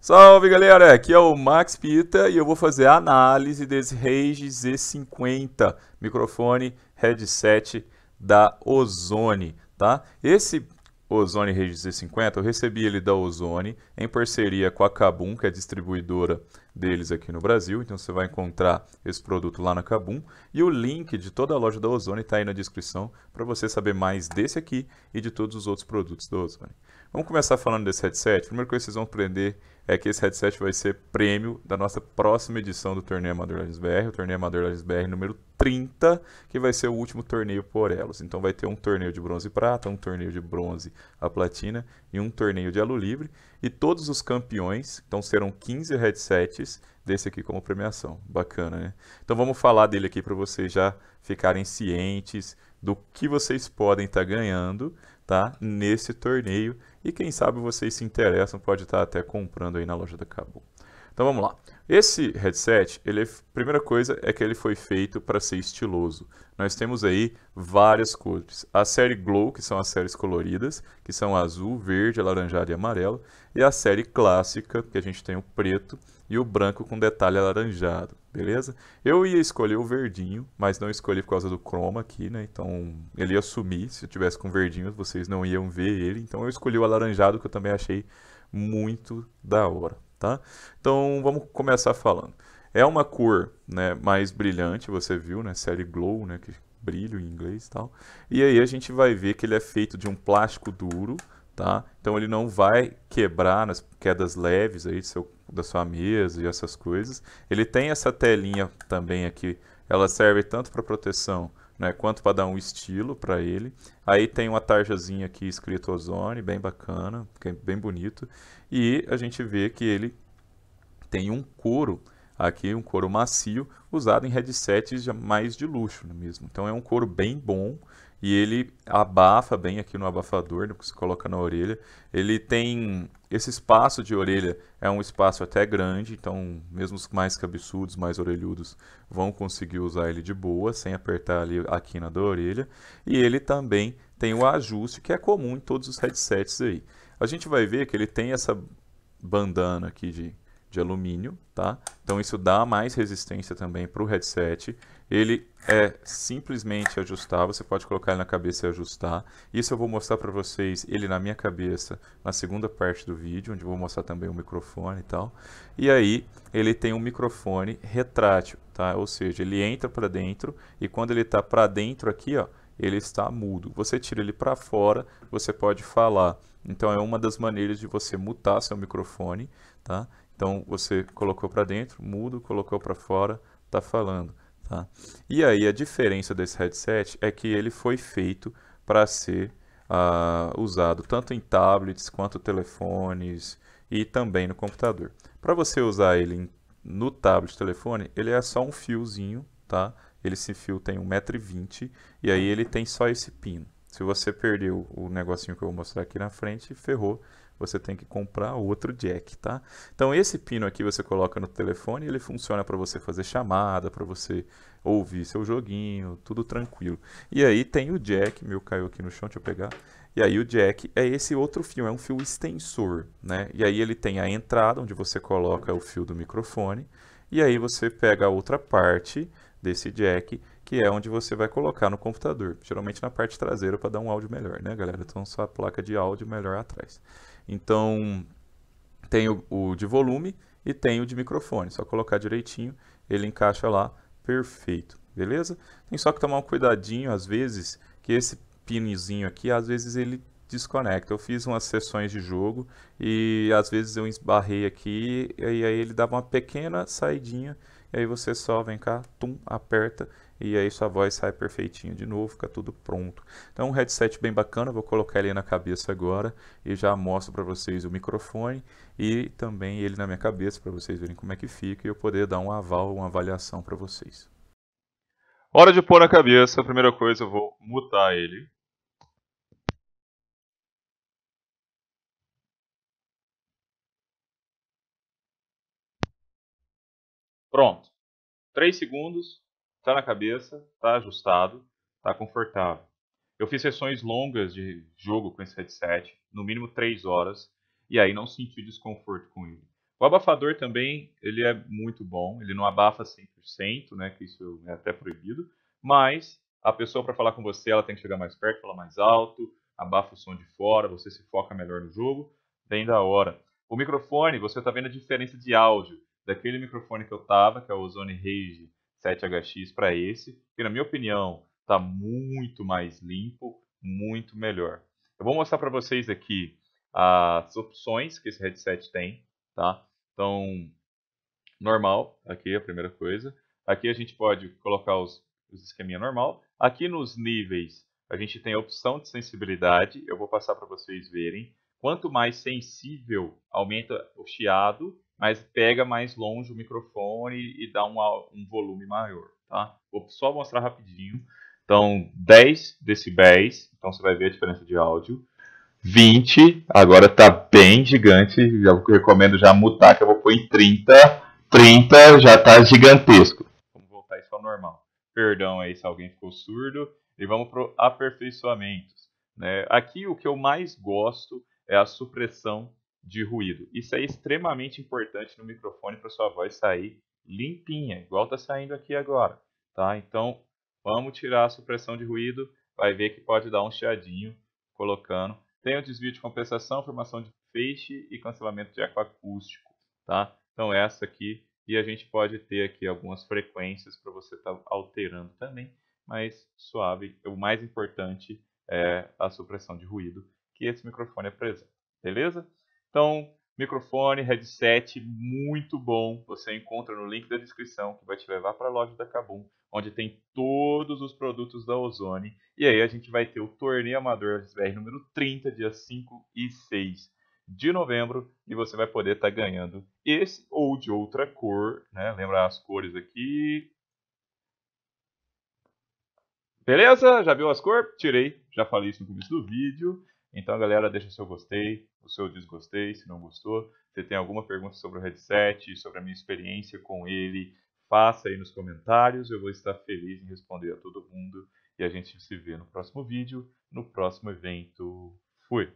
Salve galera, aqui é o Max Pita e eu vou fazer a análise desse Rage Z50 microfone headset da Ozone, tá? Esse Ozone Rage Z50 eu recebi ele da Ozone em parceria com a Kabum, que é distribuidora deles aqui no Brasil, então você vai encontrar esse produto lá na Kabum e o link de toda a loja da Ozone está aí na descrição para você saber mais desse aqui e de todos os outros produtos da Ozone. Vamos começar falando desse headset. A primeira coisa que vocês vão aprender é que esse headset vai ser prêmio da nossa próxima edição do Torneio Amador Lages BR, o Torneio Amador Lages BR número 30, que vai ser o último torneio por elos. Então vai ter um torneio de bronze e prata, um torneio de bronze a platina e um torneio de alu livre. E todos os campeões, então serão 15 headsets desse aqui como premiação. Bacana, né? Então vamos falar dele aqui para vocês já ficarem cientes do que vocês podem estar tá ganhando, tá? Nesse torneio. E quem sabe vocês se interessam, pode estar tá até comprando aí na loja da Cabo. Então vamos lá. Esse headset, ele, é primeira coisa é que ele foi feito para ser estiloso. Nós temos aí várias cores. A série Glow, que são as séries coloridas, que são azul, verde, alaranjado e amarelo. E a série clássica, que a gente tem o preto e o branco com detalhe alaranjado. Beleza? Eu ia escolher o verdinho, mas não escolhi por causa do chroma aqui, né? Então ele ia sumir, se eu tivesse com verdinho vocês não iam ver ele. Então eu escolhi o alaranjado que eu também achei muito da hora, tá? Então vamos começar falando. É uma cor né, mais brilhante, você viu, né? Série Glow, né? Que brilho em inglês e tal. E aí a gente vai ver que ele é feito de um plástico duro, Tá? Então ele não vai quebrar nas quedas leves aí seu, da sua mesa e essas coisas. Ele tem essa telinha também aqui, ela serve tanto para proteção né, quanto para dar um estilo para ele. Aí tem uma tarjazinha aqui escrito Ozone, bem bacana, é bem bonito. E a gente vê que ele tem um couro Aqui um couro macio, usado em headsets mais de luxo é mesmo. Então é um couro bem bom e ele abafa bem aqui no abafador, né, que se coloca na orelha. Ele tem esse espaço de orelha, é um espaço até grande, então mesmo os mais cabeçudos, mais orelhudos vão conseguir usar ele de boa, sem apertar ali a quina da orelha. E ele também tem o ajuste que é comum em todos os headsets aí. A gente vai ver que ele tem essa bandana aqui de de alumínio, tá? Então isso dá mais resistência também para o headset. Ele é simplesmente ajustar, você pode colocar ele na cabeça e ajustar. Isso eu vou mostrar para vocês, ele na minha cabeça, na segunda parte do vídeo, onde eu vou mostrar também o microfone e tal. E aí, ele tem um microfone retrátil, tá? Ou seja, ele entra para dentro e quando ele está para dentro aqui, ó, ele está mudo. Você tira ele para fora, você pode falar. Então é uma das maneiras de você mutar seu microfone, tá? Então você colocou para dentro, mudo, colocou para fora, está falando. Tá? E aí a diferença desse headset é que ele foi feito para ser uh, usado tanto em tablets quanto telefones e também no computador. Para você usar ele no tablet, telefone, ele é só um fiozinho, tá? Ele, esse fio tem 1,20m e aí ele tem só esse pino. Se você perdeu o negocinho que eu vou mostrar aqui na frente, ferrou, você tem que comprar outro jack, tá? Então esse pino aqui você coloca no telefone, e ele funciona para você fazer chamada, para você ouvir seu joguinho, tudo tranquilo. E aí tem o jack, meu caiu aqui no chão, deixa eu pegar. E aí o jack é esse outro fio, é um fio extensor, né? E aí ele tem a entrada onde você coloca o fio do microfone, e aí você pega a outra parte desse jack que é onde você vai colocar no computador, geralmente na parte traseira para dar um áudio melhor, né, galera? Então sua placa de áudio melhor atrás. Então, tem o, o de volume e tem o de microfone. Só colocar direitinho, ele encaixa lá perfeito, beleza? Tem só que tomar um cuidadinho, às vezes, que esse pinozinho aqui, às vezes ele desconecta. Eu fiz umas sessões de jogo e às vezes eu esbarrei aqui e aí ele dava uma pequena saidinha e aí você só vem cá, tum, aperta e aí sua voz sai perfeitinha de novo, fica tudo pronto. Então um headset bem bacana, vou colocar ele na cabeça agora e já mostro para vocês o microfone e também ele na minha cabeça para vocês verem como é que fica e eu poder dar um aval, uma avaliação para vocês. Hora de pôr na cabeça, a primeira coisa eu vou mutar ele. Pronto. 3 segundos, está na cabeça, está ajustado, está confortável. Eu fiz sessões longas de jogo com esse headset, no mínimo 3 horas, e aí não senti desconforto com ele. O abafador também, ele é muito bom, ele não abafa 100%, né, que isso é até proibido, mas a pessoa para falar com você, ela tem que chegar mais perto, falar mais alto, abafa o som de fora, você se foca melhor no jogo, bem da hora. O microfone, você está vendo a diferença de áudio daquele microfone que eu tava, que é o Ozone Rage 7HX para esse, que na minha opinião está muito mais limpo, muito melhor. Eu vou mostrar para vocês aqui as opções que esse headset tem, tá? Então, normal, aqui é a primeira coisa. Aqui a gente pode colocar os, os esqueminha normal. Aqui nos níveis a gente tem a opção de sensibilidade, eu vou passar para vocês verem. Quanto mais sensível aumenta o chiado mas pega mais longe o microfone e dá um volume maior, tá? Vou só mostrar rapidinho. Então, 10 decibéis, então você vai ver a diferença de áudio. 20, agora está bem gigante, já recomendo já mutar, que eu vou pôr em 30. 30 já está gigantesco. Vamos voltar isso ao normal. Perdão aí se alguém ficou surdo. E vamos para aperfeiçoamento. Né? Aqui o que eu mais gosto é a supressão de ruído. Isso é extremamente importante no microfone para sua voz sair limpinha, igual está saindo aqui agora, tá? Então, vamos tirar a supressão de ruído, vai ver que pode dar um chiadinho colocando. Tem o desvio de compensação, formação de feixe e cancelamento de eco acústico, tá? Então, essa aqui, e a gente pode ter aqui algumas frequências para você estar tá alterando também, mas suave, o mais importante é a supressão de ruído que esse microfone apresenta, beleza? Então, microfone, headset muito bom. Você encontra no link da descrição que vai te levar para a loja da Kabum, onde tem todos os produtos da Ozone. E aí a gente vai ter o torneio amador SBR número 30, dias 5 e 6 de novembro, e você vai poder estar tá ganhando esse ou de outra cor, né? Lembra as cores aqui. Beleza? Já viu as cores? Tirei, já falei isso no começo do vídeo. Então, galera, deixa o seu gostei, o seu desgostei, se não gostou. Se tem alguma pergunta sobre o headset, sobre a minha experiência com ele, faça aí nos comentários. Eu vou estar feliz em responder a todo mundo. E a gente se vê no próximo vídeo, no próximo evento. Fui!